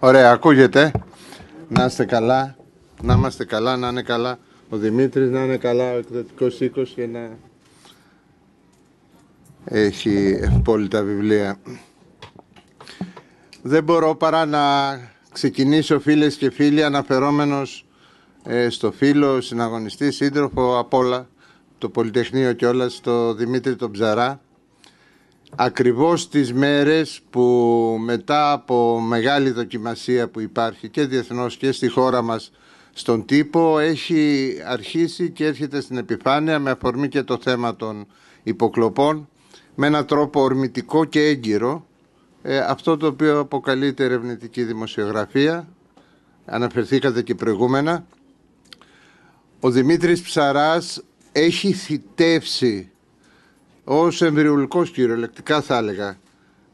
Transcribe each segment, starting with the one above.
Ωραία, ακούγεται. Να είστε καλά. Να είμαστε καλά, να είναι καλά. Ο Δημήτρης να είναι καλά, ο εκδοτικός οίκος και να... Έχει ευπόλυτα βιβλία. Δεν μπορώ παρά να ξεκινήσω φίλες και φίλοι αναφερόμενος ε, στο φίλο, συναγωνιστή, σύντροφο Απόλα, όλα, το Πολυτεχνείο και όλα, στο Δημήτρη τον Ψαρά, ακριβώς τις μέρες που μετά από μεγάλη δοκιμασία που υπάρχει και διεθνώς και στη χώρα μας στον τύπο έχει αρχίσει και έρχεται στην επιφάνεια με αφορμή και το θέμα των υποκλοπών με έναν τρόπο ορμητικό και έγκυρο ε, αυτό το οποίο αποκαλείται ερευνητική δημοσιογραφία αναφερθήκατε και προηγούμενα ο Δημήτρης Ψαράς έχει θητεύσει ως εμβριουλικός κυριολεκτικά θα έλεγα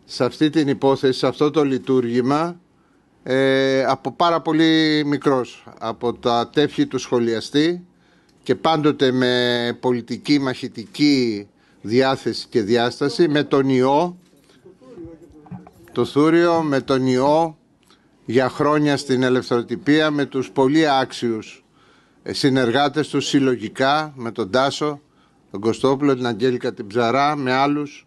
σε αυτή την υπόθεση, σε αυτό το λειτουργήμα ε, από πάρα πολύ μικρός, από τα τέφη του σχολιαστή και πάντοτε με πολιτική μαχητική διάθεση και διάσταση, με τον ιό, το Θούριο, με τον ιό για χρόνια στην ελευθεροτυπία, με τους πολύ άξιους συνεργάτες τους συλλογικά, με τον Τάσο, τον Κωστόπουλο, την Αγγέλικα την Ψαρά, με άλλους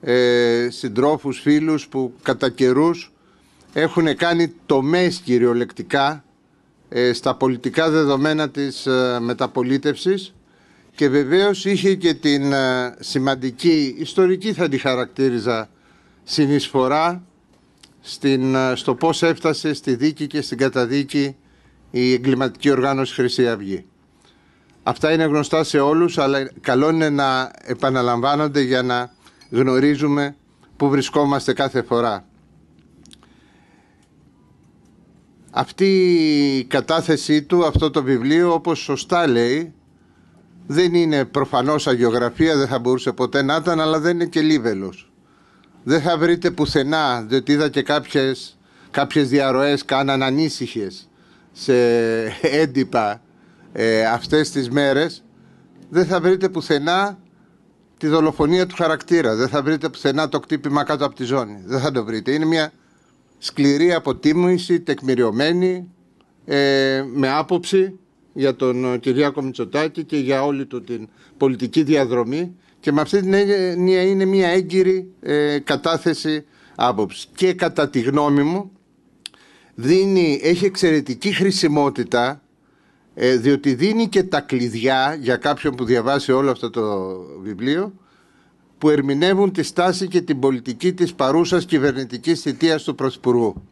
ε, συντρόφους, φίλους που κατά καιρούς έχουν κάνει τομές κυριολεκτικά ε, στα πολιτικά δεδομένα της ε, μεταπολίτευσης και βεβαίως είχε και την ε, σημαντική, ιστορική θα τη χαρακτήριζα, συνεισφορά στην, ε, στο πώς έφτασε στη δίκη και στην καταδίκη η εγκληματική οργάνωση Χρυσή Αυγή. Αυτά είναι γνωστά σε όλους, αλλά καλό είναι να επαναλαμβάνονται για να γνωρίζουμε που βρισκόμαστε κάθε φορά. Αυτή η κατάθεσή του, αυτό το βιβλίο, όπως σωστά λέει, δεν είναι προφανώς αγιογραφία, δεν θα μπορούσε ποτέ να ήταν, αλλά δεν είναι και λίβελος. Δεν θα βρείτε πουθενά, διότι είδα και κάποιες, κάποιες διαρροές κάναν ανήσυχες σε έντυπα ε, αυτές τις μέρες δεν θα βρείτε πουθενά τη δολοφονία του χαρακτήρα. Δεν θα βρείτε πουθενά το κτύπημα κάτω από τη ζώνη. Δεν θα το βρείτε. Είναι μια σκληρή αποτίμηση, τεκμηριωμένη, ε, με άποψη για τον ε, Κυριάκο Μητσοτάκη και για όλη του την πολιτική διαδρομή και με αυτή την έννοια είναι μια έγκυρη ε, κατάθεση άποψης. Και κατά τη γνώμη μου δίνει, έχει εξαιρετική χρησιμότητα ε, διότι δίνει και τα κλειδιά για κάποιον που διαβάσει όλο αυτό το βιβλίο που ερμηνεύουν τη στάση και την πολιτική της παρούσας κυβερνητικής θητείας του Πρωθυπουργού.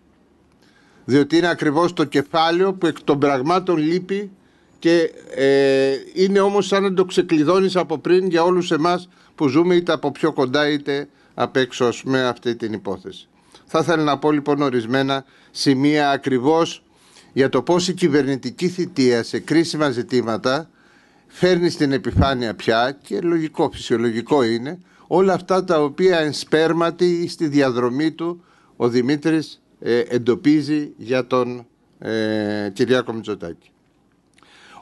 Διότι είναι ακριβώς το κεφάλαιο που εκ των πραγμάτων λείπει και ε, είναι όμως σαν να το ξεκλειδώνεις από πριν για όλους εμάς που ζούμε είτε από πιο κοντά είτε απ' έξω με αυτή την υπόθεση. Θα ήθελα να πω λοιπόν ορισμένα σημεία ακριβώς για το πώς η κυβερνητική θητεία σε κρίσιμα ζητήματα φέρνει στην επιφάνεια πια και λογικό, φυσιολογικό είναι όλα αυτά τα οποία εν σπέρματι στη διαδρομή του ο Δημήτρης ε, εντοπίζει για τον ε, Κυριάκο Μητσοτάκη.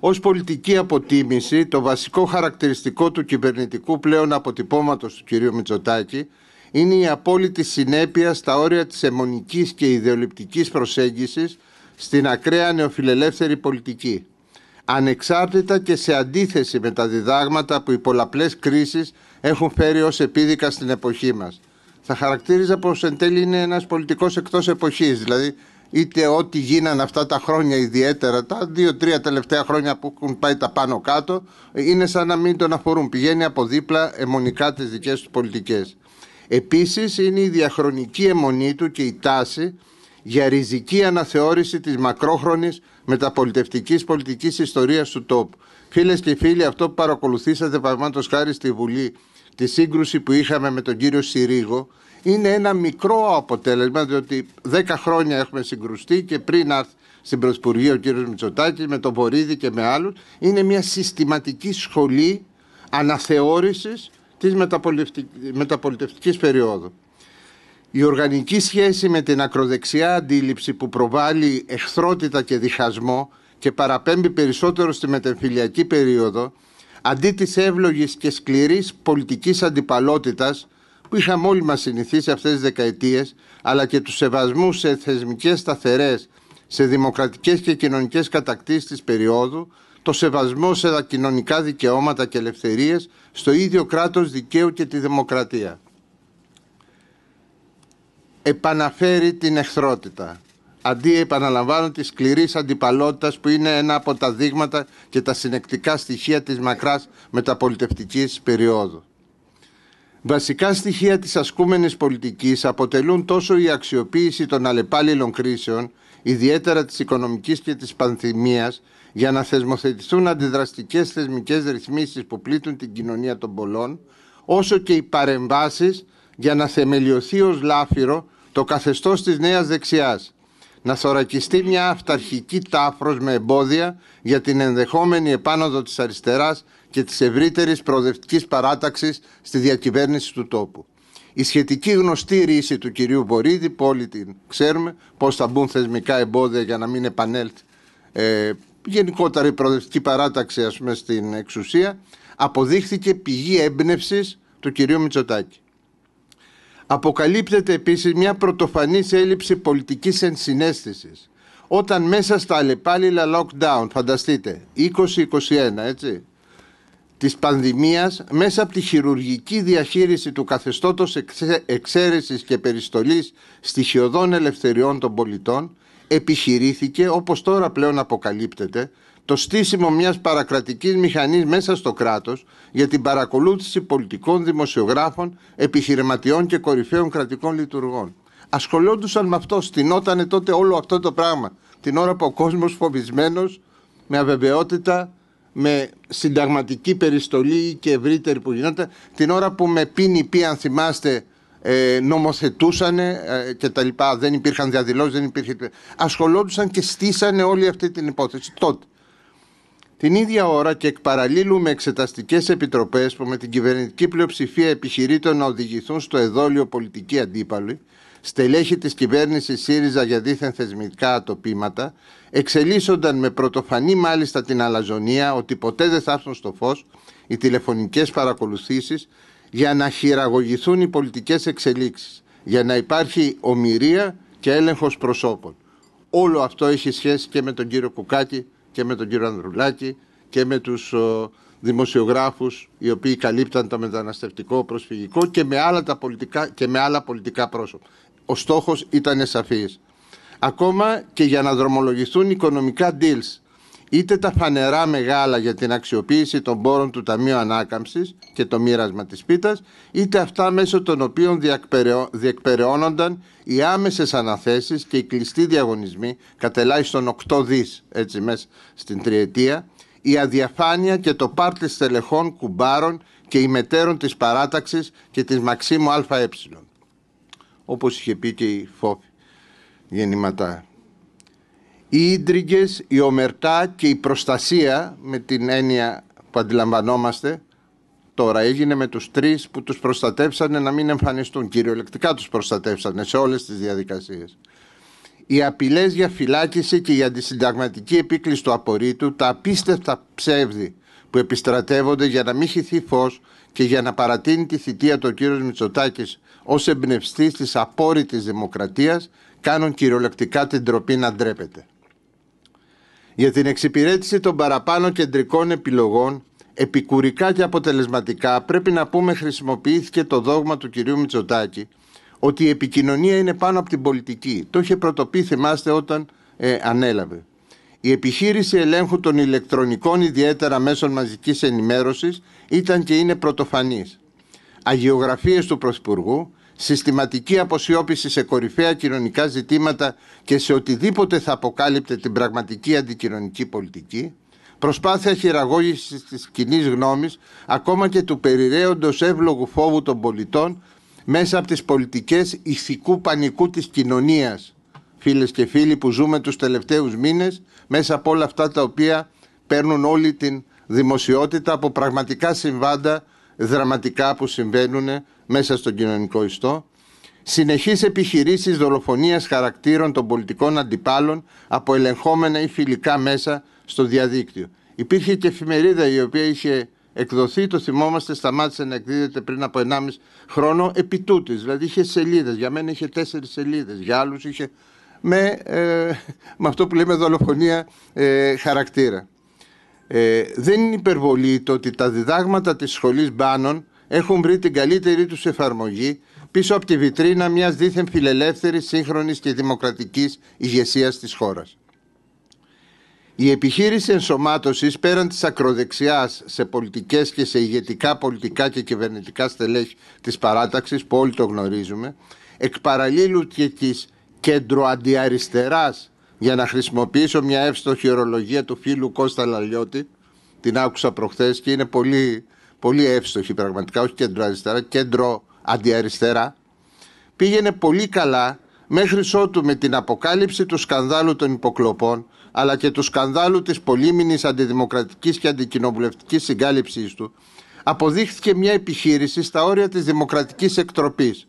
Ως πολιτική αποτίμηση το βασικό χαρακτηριστικό του κυβερνητικού πλέον αποτυπώματος του κυρίου Μητσοτάκη είναι η απόλυτη συνέπεια στα όρια της αιμονικής και ιδεολειπτικής προσέγγισης στην ακραία νεοφιλελεύθερη πολιτική. Ανεξάρτητα και σε αντίθεση με τα διδάγματα που οι πολλαπλές κρίσεις έχουν φέρει ως επίδικα στην εποχή μας. Θα χαρακτήριζα πως εν τέλει είναι ένας πολιτικός εκτός εποχής, δηλαδή είτε ό,τι γίνανε αυτά τα χρόνια ιδιαίτερα, τα δύο-τρία τελευταία χρόνια που έχουν πάει τα πάνω κάτω, είναι σαν να μην τον αφορούν. Πηγαίνει από δίπλα αιμονικά τις δικές του πολιτικές. Επίσης είναι η διαχρονική αιμονή του και η τάση για ριζική αναθεώρηση της μακρόχρονης μεταπολιτευτικής πολιτικής ιστορίας του τόπου. Φίλες και φίλοι, αυτό που παρακολουθήσατε παραδείγματος χάρη στη Βουλή, τη σύγκρουση που είχαμε με τον κύριο Συρίγο, είναι ένα μικρό αποτέλεσμα, διότι δέκα χρόνια έχουμε συγκρουστεί και πριν άρθει στην Πρωθυπουργή ο κύριος Μητσοτάκη με τον Βορύδη και με άλλους, είναι μια συστηματική σχολή αναθεώρησης της μεταπολιτευτικής περίοδου. Η οργανική σχέση με την ακροδεξιά αντίληψη που προβάλλει εχθρότητα και διχασμό και παραπέμπει περισσότερο στη μετεμφυλιακή περίοδο, αντί της εύλογης και σκληρής πολιτικής αντιπαλότητας που είχαμε όλοι μας συνηθίσει αυτές τις δεκαετίες, αλλά και τους σεβασμούς σε θεσμικές σταθερές, σε δημοκρατικές και κοινωνικές κατακτήσεις της περίοδου, το σεβασμό σε τα κοινωνικά δικαιώματα και ελευθερίες, στο ίδιο κράτος δικαίου και τη δημοκρατία επαναφέρει την εχθρότητα. Αντί επαναλαμβάνω τη σκληρής αντιπαλότητας που είναι ένα από τα δείγματα και τα συνεκτικά στοιχεία της μακράς μεταπολιτευτικής περίοδου. Βασικά στοιχεία της ασκούμενης πολιτικής αποτελούν τόσο η αξιοποίηση των αλλεπάλληλων κρίσεων, ιδιαίτερα της οικονομικής και της πανθυμίας, για να θεσμοθετηθούν αντιδραστικές θεσμικές ρυθμίσεις που πλήττουν την κοινωνία των πολλών, όσο και οι παρεμβάσεις για να θεμελιωθεί ως λάφυρο το καθεστώς της νέας δεξιάς να θωρακιστεί μια αυταρχική τάφρος με εμπόδια για την ενδεχόμενη επάνωδο της αριστεράς και της ευρύτερης προοδευτικής παράταξης στη διακυβέρνηση του τόπου. Η σχετική γνωστή ρίση του κυρίου Βορύδη, που όλοι την ξέρουμε, πώς θα μπουν θεσμικά εμπόδια για να μην επανέλθει ε, γενικότερα η προοδευτική παράταξη ας πούμε, στην εξουσία, αποδείχθηκε πηγή έμπνευσης του κυρίου Μητσοτάκη. Αποκαλύπτεται επίσης μια πρωτοφανής έλλειψη πολιτικής ενσυναίσθησης. Όταν μέσα στα αλλεπάλληλα lockdown, φανταστείτε, 2021, έτσι, της πανδημίας, μέσα από τη χειρουργική διαχείριση του καθεστώτος εξαίρεσης και περιστολής στοιχειωδών ελευθεριών των πολιτών, επιχειρήθηκε, όπως τώρα πλέον αποκαλύπτεται, το στήσιμο μιας παρακρατικής μηχανής μέσα στο κράτος για την παρακολούθηση πολιτικών δημοσιογράφων, επιχειρηματιών και κορυφαίων κρατικών λειτουργών. Ασχολόντουσαν με αυτό, στηνότανε τότε όλο αυτό το πράγμα. Την ώρα που ο κόσμος φοβισμένος, με αβεβαιότητα, με συνταγματική περιστολή και ευρύτερη που γινόταν, την ώρα που με πίνη πει, αν θυμάστε, ε, νομοθετούσανε ε, και τα λοιπά, δεν υπήρχαν διαδηλώσεις, δεν υπήρχε... Ασχολόντουσαν και στήσανε όλη αυτή την υπόθεση τότε. Την ίδια ώρα και εκ παραλίλου με εξεταστικές επιτροπές που με την κυβερνητική πλειοψηφία επιχειρείται να οδηγηθούν στο εδόλιο πολιτική αντίπαλοι, στελέχη της κυβέρνησης ΣΥΡΙΖΑ για δίθεν θεσμικά ατοπήματα, εξελίσσονταν με πρωτοφανή μάλιστα την αλαζονία ότι ποτέ δεν θα έρθουν στο φως οι τηλεφωνικές παρακολουθήσεις για να χειραγωγηθούν οι πολιτικές εξελίξεις, για να υπάρχει ομοιρία και έλεγχος προσώπων. Όλο αυτό έχει σχέση και με τον κύριο Κουκάκη και με τον κύριο Ανδρουλάκη και με τους δημοσιογράφους οι οποίοι καλύπταν το μεταναστευτικό προσφυγικό και με άλλα, τα πολιτικά, και με άλλα πολιτικά πρόσωπα. Ο στόχος ήταν σαφής. Ακόμα και για να δρομολογηθούν οικονομικά deals είτε τα φανερά μεγάλα για την αξιοποίηση των πόρων του Ταμείου Ανάκαμψης και το μοίρασμα της πίτας, είτε αυτά μέσω των οποίων διεκπεραιώνονταν οι άμεσες αναθέσεις και οι κλειστοί διαγωνισμοί, κατελάχιστον οκτώ δις έτσι μέσα στην τριετία, η αδιαφάνεια και το πάρτι στελεχών κουμπάρων και ημετέρων της παράταξης και της Μαξίμου ΑΕ. Όπως είχε πει και η Φόφη γεννηματά οι ίντριγκες, η ομερτά και η προστασία με την έννοια που αντιλαμβανόμαστε τώρα έγινε με τους τρεις που τους προστατέψανε να μην εμφανιστούν κυριολεκτικά τους προστατέψανε σε όλες τις διαδικασίες οι απειλές για φυλάκιση και για αντισυνταγματική επίκληση του απορρίτου τα απίστευτα ψεύδη που επιστρατεύονται για να μην χυθεί φως και για να παρατείνει τη θητεία του κ. Μητσοτάκης ως εμπνευστής της απόρριτης δημοκρατίας κάνουν κυριολεκτικά την τροπή να ντρέπεται για την εξυπηρέτηση των παραπάνω κεντρικών επιλογών επικουρικά και αποτελεσματικά πρέπει να πούμε χρησιμοποιήθηκε το δόγμα του κυρίου Μητσοτάκη ότι η επικοινωνία είναι πάνω από την πολιτική. Το είχε πρωτοπεί θυμάστε όταν ε, ανέλαβε. Η επιχείρηση ελέγχου των ηλεκτρονικών ιδιαίτερα μέσων μαζικής ενημέρωσης ήταν και είναι πρωτοφανής. Αγιογραφίες του Πρωθυπουργού συστηματική αποσιώπηση σε κορυφαία κοινωνικά ζητήματα και σε οτιδήποτε θα αποκάλυπτε την πραγματική αντικοινωνική πολιτική, προσπάθεια χειραγώγησης της κοινή γνώμης, ακόμα και του περιραίοντος εύλογου φόβου των πολιτών, μέσα από τις πολιτικές ηθικού πανικού της κοινωνίας, φίλες και φίλοι που ζούμε τους τελευταίους μήνες, μέσα από όλα αυτά τα οποία παίρνουν όλη την δημοσιότητα από πραγματικά συμβάντα δραματικά που συμβαίνουν μέσα στον κοινωνικό ιστό, συνεχείς επιχειρήσεις δολοφονίας χαρακτήρων των πολιτικών αντιπάλων από ελεγχόμενα ή φιλικά μέσα στο διαδίκτυο. Υπήρχε και εφημερίδα η οποία είχε εκδοθεί, το θυμόμαστε, σταμάτησε να εκδίδεται πριν από 1,5 χρόνο επί τούτης. Δηλαδή είχε σελίδες, για μένα είχε τέσσερις σελίδες, για άλλους είχε με, ε, με αυτό που λέμε δολοφονία ε, χαρακτήρα. Ε, δεν είναι υπερβολή το ότι τα διδάγματα της σχολής Μπάνων έχουν βρει την καλύτερη τους εφαρμογή πίσω από τη βιτρίνα μιας δίθεν φιλελεύθερης, σύγχρονης και δημοκρατικής ηγεσίας της χώρας. Η επιχείρηση ενσωμάτωσης πέραν της ακροδεξιάς σε πολιτικές και σε ηγετικά πολιτικά και κυβερνητικά στελέχη της παράταξης που όλοι το γνωρίζουμε, εκ παραλλήλου και της κεντροαντιαριστεράς για να χρησιμοποιήσω μια εύστοχη ορολογία του φίλου Κώστα Λαλιώτη την άκουσα προχθές και είναι πολύ πολύ εύστοχη πραγματικά, όχι κέντρο αριστερά, κέντρο αντιαριστερά, πήγαινε πολύ καλά μέχρι ότου με την αποκάλυψη του σκανδάλου των υποκλοπών αλλά και του σκανδάλου της πολύμηνης αντιδημοκρατικής και αντικοινοβουλευτικής συγκάλυψής του αποδείχθηκε μια επιχείρηση στα όρια της δημοκρατικής εκτροπής.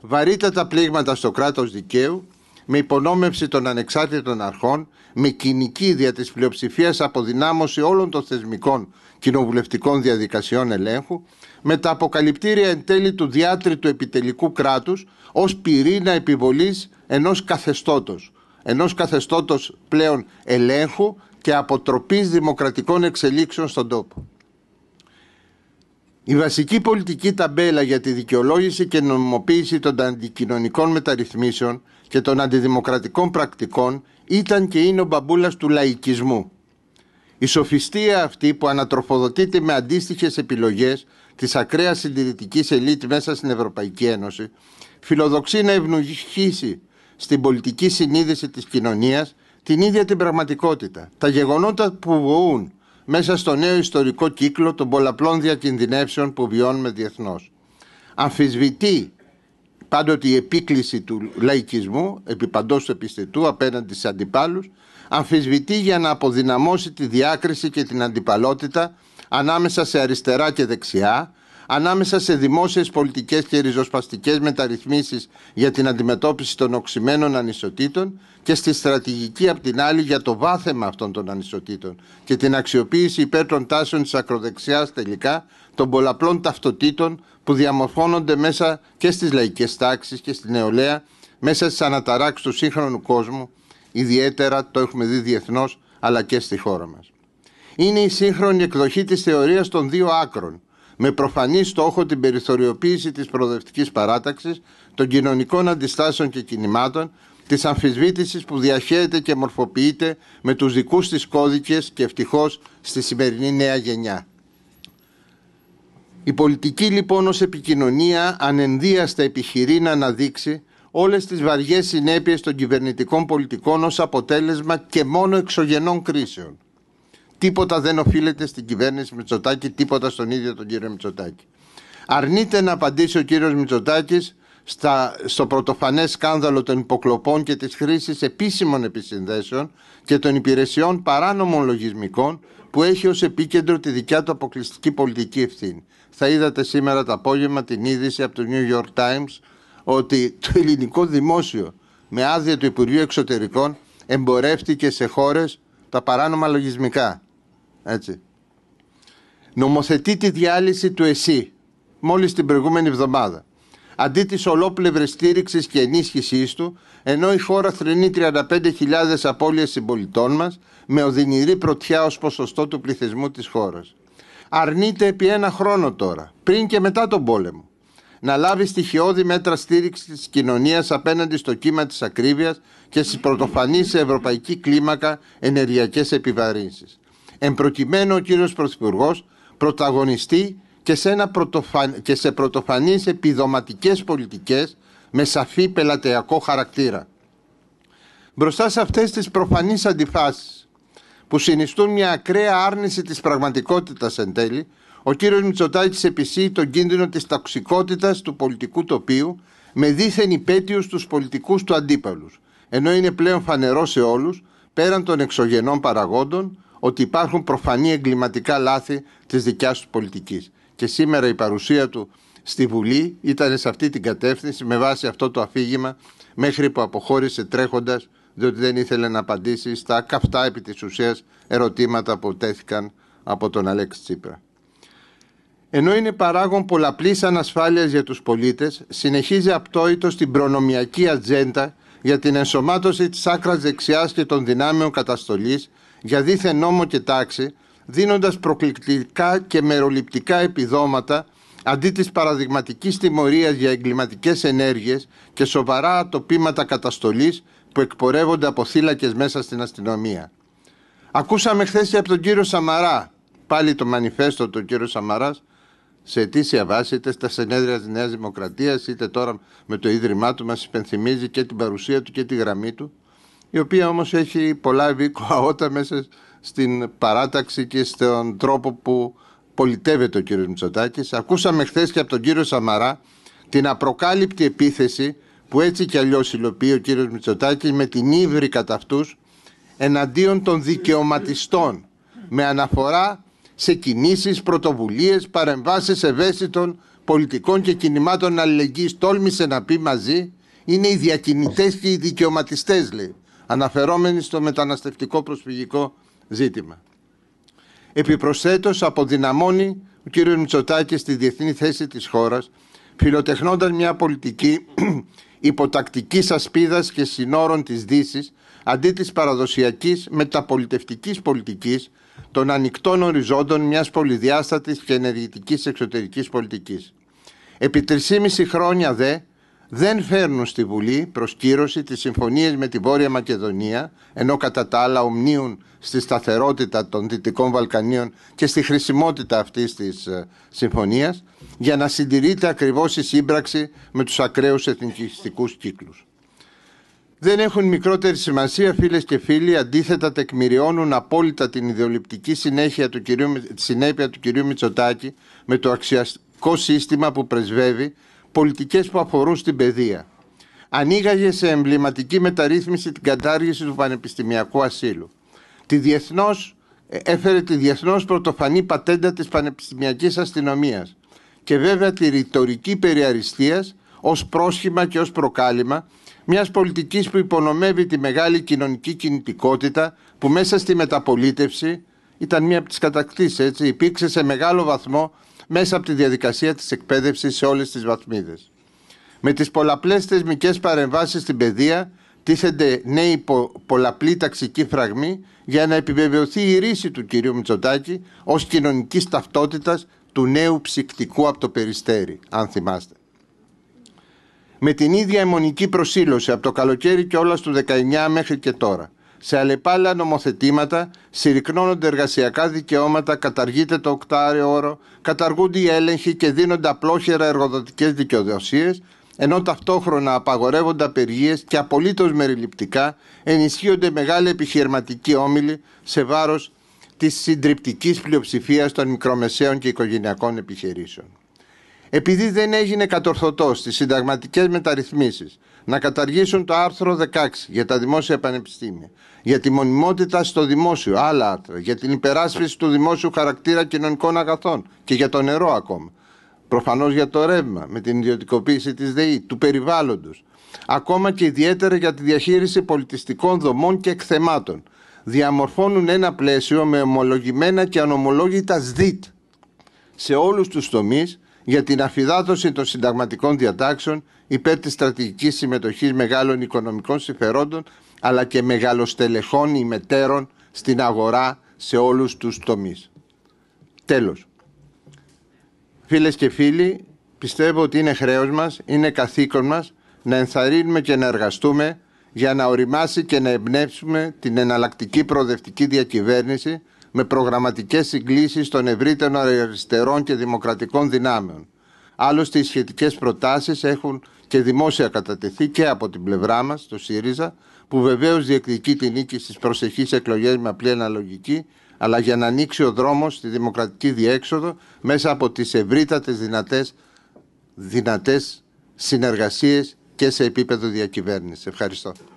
Βαρύτατα πλήγματα στο κράτος δικαίου με υπονόμευση των ανεξάρτητων αρχών, με κοινική δια της πλειοψηφίας αποδυνάμωση όλων των θεσμικών κοινοβουλευτικών διαδικασιών ελέγχου, με τα αποκαλυπτήρια εν τέλει του διάτριτου επιτελικού κράτους ως πυρήνα επιβολής ενός καθεστώτος, ενός καθεστώτος πλέον ελέγχου και αποτροπής δημοκρατικών εξελίξεων στον τόπο. Η βασική πολιτική ταμπέλα για τη δικαιολόγηση και νομιμοποίηση των αντικοινωνικών μεταρρυθμίσεων και των αντιδημοκρατικών πρακτικών ήταν και είναι ο μπαμπούλας του λαϊκισμού. Η σοφιστία αυτή που ανατροφοδοτείται με αντίστοιχες επιλογές της ακραίας συντηρητικής ελίτ μέσα στην Ευρωπαϊκή Ένωση φιλοδοξεί να ευνοχήσει στην πολιτική συνείδηση της κοινωνίας την ίδια την πραγματικότητα. Τα γεγονότα που βοούν μέσα στο νέο ιστορικό κύκλο των πολλαπλών διακινδυνεύσεων που βιώνουμε διεθνώς. Αμφισβητεί πάντοτε η επίκληση του λαϊκισμού επί παντός επιστητού απέναντι σε αντιπάλους αμφισβητεί για να αποδυναμώσει τη διάκριση και την αντιπαλότητα ανάμεσα σε αριστερά και δεξιά ανάμεσα σε δημόσιες πολιτικές και ριζοσπαστικές μεταρρυθμίσεις για την αντιμετώπιση των οξυμένων ανισοτήτων και στη στρατηγική απ' την άλλη για το βάθεμα αυτών των ανισοτήτων και την αξιοποίηση υπέρ των τάσεων της ακροδεξιάς τελικά των πολλαπλών ταυτοτήτων που διαμορφώνονται μέσα και στις λαϊκές τάξεις και στη νεολαία μέσα στις αναταράξεις του σύγχρονου κόσμου ιδιαίτερα το έχουμε δει διεθνώς, αλλά και στη χώρα μας. Είναι η σύγχρονη εκδοχή της θεωρίας των δύο άκρων με προφανή στόχο την περιθωριοποίηση της προοδευτικής παράταξης, των κοινωνικών αντιστάσεων και κινημάτων, της αμφισβήτησης που διαχέεται και μορφοποιείται με τους δικούς της κώδικες και ευτυχώς στη σημερινή νέα γενιά. Η πολιτική λοιπόν ως επικοινωνία ανενδίαστα επιχειρεί να αναδείξει όλες τις βαριές συνέπειες των κυβερνητικών πολιτικών ως αποτέλεσμα και μόνο εξωγενών κρίσεων Τίποτα δεν οφείλεται στην κυβέρνηση Μητσοτάκη, τίποτα στον ίδιο τον κύριο Μητσοτάκη. Αρνείται να απαντήσει ο κύριος Μητσοτάκης στο πρωτοφανέ σκάνδαλο των υποκλοπών και της χρήσης επίσημων επισυνδέσεων και των υπηρεσιών παράνομων λογισμικών που έχει ως επίκεντρο τη δικιά του αποκλειστική πολιτική ευθύνη. Θα είδατε σήμερα το απόγευμα την είδηση από το New York Times ότι το ελληνικό δημόσιο με άδεια του Υπουργείου Εξωτερικών εμπορεύτηκε σε χώρες τα παράνομα λογισμικά. Έτσι. Νομοθετεί τη διάλυση του ΕΣΥ μόλις την προηγούμενη εβδομάδα. Αντί της ολόπλευρης στήριξης και ενίσχυσής του, ενώ η χώρα θρυνεί 35.000 απώλειες συμπολιτών μας, με οδυνηρή πρωτιά ως ποσοστό του πληθυσμού της χώρας. Αρνείται επί ένα χρόνο τώρα, πριν και μετά τον πόλεμο να λάβει στοιχειώδη μέτρα στήριξης τη κοινωνίας απέναντι στο κύμα της ακρίβειας και στις πρωτοφανείς σε ευρωπαϊκή κλίμακα ενεργειακές επιβαρύνσεις. Εν προκειμένου ο κύριος Πρωθυπουργός πρωταγωνιστεί και σε, ένα πρωτοφαν... και σε πρωτοφανείς επιδοματικές πολιτικές με σαφή πελατειακό χαρακτήρα. Μπροστά σε αυτές τις προφανείς αντιφάσεις που συνιστούν μια ακραία άρνηση της πραγματικότητας εν τέλει, ο κύριος Μητσοτάκης επισύει τον κίνδυνο της ταξικότητας του πολιτικού τοπίου με δίθεν υπέτειους τους πολιτικούς του αντίπαλους, ενώ είναι πλέον φανερό σε όλους, πέραν των εξωγενών παραγόντων, ότι υπάρχουν προφανή εγκληματικά λάθη της δικιάς τους πολιτικής. Και σήμερα η παρουσία του στη Βουλή ήταν σε αυτή την κατεύθυνση με βάση αυτό το αφήγημα μέχρι που αποχώρησε τρέχοντας διότι δεν ήθελε να απαντήσει στα καυτά επί της ουσίας ερωτήματα που τέθηκαν από τον Αλέξη Τσίπρα. Ενώ είναι παράγον πολλαπλής ανασφάλειας για τους πολίτες συνεχίζει απτόητος την προνομιακή ατζέντα για την ενσωμάτωση της άκρας δεξιάς και των δυνάμεων καταστολής για δίθεν νόμο και τάξη, δίνοντας προκλητικά και μεροληπτικά επιδόματα αντί της παραδειγματικής τιμωρίας για εγκληματικές ενέργειες και σοβαρά ατοπήματα καταστολής που εκπορεύονται από θύλακες μέσα στην αστυνομία. Ακούσαμε χθες από τον κύριο Σαμαρά, πάλι το μανιφέστο του κύριου Σαμαράς σε αιτήσια βάση, είτε στα συνέδρια της Νέας Δημοκρατίας, είτε τώρα με το Ίδρυμά του μας υπενθυμίζει και την παρουσία του και τη γραμμή του η οποία όμως έχει πολλά ευήκοαότα μέσα στην παράταξη και στον τρόπο που πολιτεύεται ο κύριος Μητσοτάκης. Ακούσαμε χθες και από τον κύριο Σαμαρά την απροκάλυπτη επίθεση που έτσι κι αλλιώς υλοποιεί ο κύριος Μητσοτάκης με την ύβρη κατά αυτούς, εναντίον των δικαιωματιστών με αναφορά σε κινήσεις, πρωτοβουλίες, παρεμβάσεις ευαίσθητων πολιτικών και κινημάτων αλληλεγγύης τόλμησε να πει μαζί είναι οι διακινητές και οι δικαιωματιστές λέει αναφερόμενη στο μεταναστευτικό προσφυγικό ζήτημα. Επιπροσθέτως αποδυναμώνει ο κ. Μητσοτάκη στη διεθνή θέση της χώρας, φιλοτεχνώντας μια πολιτική υποτακτικής ασπίδας και συνόρων της δύσης αντί της παραδοσιακής μεταπολιτευτικής πολιτικής των ανοιχτών οριζόντων μιας πολυδιάστατης και ενεργητικής εξωτερικής πολιτικής. Επί 3,5 χρόνια δε δεν φέρνουν στη Βουλή προσκύρωση κύρωση τις με τη Βόρεια Μακεδονία, ενώ κατά τα άλλα ομνίουν στη σταθερότητα των Δυτικών Βαλκανίων και στη χρησιμότητα αυτής της ε, συμφωνίας, για να συντηρείται ακριβώς η σύμπραξη με τους ακραίους εθνικιστικούς κύκλους. Δεν έχουν μικρότερη σημασία, φίλες και φίλοι, αντίθετα τεκμηριώνουν απόλυτα την ιδεολειπτική συνέχεια του κυρίου, συνέπεια του κυρίου Μητσοτάκη με το αξιαστικό σύστημα που πρεσβεύει πολιτικές που αφορούν στην παιδεία. Ανοίγαγε σε εμβληματική μεταρρύθμιση την κατάργηση του πανεπιστημιακού ασύλου. Τη διεθνώς, ε, έφερε τη διεθνώς πρωτοφανή πατέντα της πανεπιστημιακής αστυνομίας και βέβαια τη ρητορική περιαριστίας ως πρόσχημα και ως προκάλημα μιας πολιτικής που υπονομεύει τη μεγάλη κοινωνική κινητικότητα που μέσα στη μεταπολίτευση ήταν μία από τις κατακτήσεις, έτσι, υπήρξε σε μεγάλο βαθμό μέσα από τη διαδικασία της εκπαίδευσης σε όλες τις βαθμίδες. Με τις πολλαπλές θεσμικές παρεμβάσεις στην παιδεία τίθενται νέοι πολλαπλή ταξική φραγμή για να επιβεβαιωθεί η ρίση του κυρίου Μητσοτάκη ως κοινωνικής ταυτότητας του νέου ψυκτικού από το περιστέρι, αν θυμάστε. Με την ίδια αιμονική προσήλωση από το καλοκαίρι και όλα του 19 μέχρι και τώρα – σε αλλεπάλληλα νομοθετήματα συρρυκνώνονται εργασιακά δικαιώματα, καταργείται το οκτάριο όρο, καταργούνται οι έλεγχοι και δίνονται απλόχερα εργοδοτικές δικαιοδοσίες, ενώ ταυτόχρονα απαγορεύονται απεργίες και απολύτως μεριληπτικά ενισχύονται μεγάλοι επιχειρηματικοί όμιλοι σε βάρος της συντριπτικής πλειοψηφίας των μικρομεσαίων και οικογενειακών επιχειρήσεων. Επειδή δεν έγινε κατορθωτό στις συνταγματικές μεταρρυθμίσεις να καταργήσουν το άρθρο 16 για τα δημόσια πανεπιστήμια, για τη μονιμότητα στο δημόσιο, άλλα άρθρα, για την υπεράσπιση του δημόσιου χαρακτήρα κοινωνικών αγαθών και για το νερό ακόμα. Προφανώς για το ρεύμα, με την ιδιωτικοποίηση της ΔΕΗ, του περιβάλλοντος. Ακόμα και ιδιαίτερα για τη διαχείριση πολιτιστικών δομών και εκθεμάτων. Διαμορφώνουν ένα πλαίσιο με ομολογημένα και ανομολόγητα ΣΔΙΤ σε όλους τους τομείς για την αφιδάτωση των συνταγματικών διατάξεων υπέρ της στρατηγικής συμμετοχής μεγάλων οικονομικών συμφερόντων αλλά και μεγαλοστελεχών ημετέρων στην αγορά σε όλους τους τομείς. Τέλος. Φίλες και φίλοι, πιστεύω ότι είναι χρέος μας, είναι καθήκον μας να ενθαρρύνουμε και να εργαστούμε για να οριμάσει και να εμπνεύσουμε την εναλλακτική προοδευτική διακυβέρνηση με προγραμματικές συγκλήσεις των ευρύτερων αριστερών και δημοκρατικών δυνάμεων. Άλλωστε, οι σχετικές προτάσεις έχουν και δημόσια κατατεθεί και από την πλευρά μας, το ΣΥΡΙΖΑ, που βεβαίως διεκδικεί την νίκη στις προσεχείς εκλογές με απλή αναλογική, αλλά για να ανοίξει ο δρόμος στη δημοκρατική διέξοδο μέσα από τις ευρύτατες δυνατές, δυνατές συνεργασίες και σε επίπεδο διακυβέρνησης. Ευχαριστώ.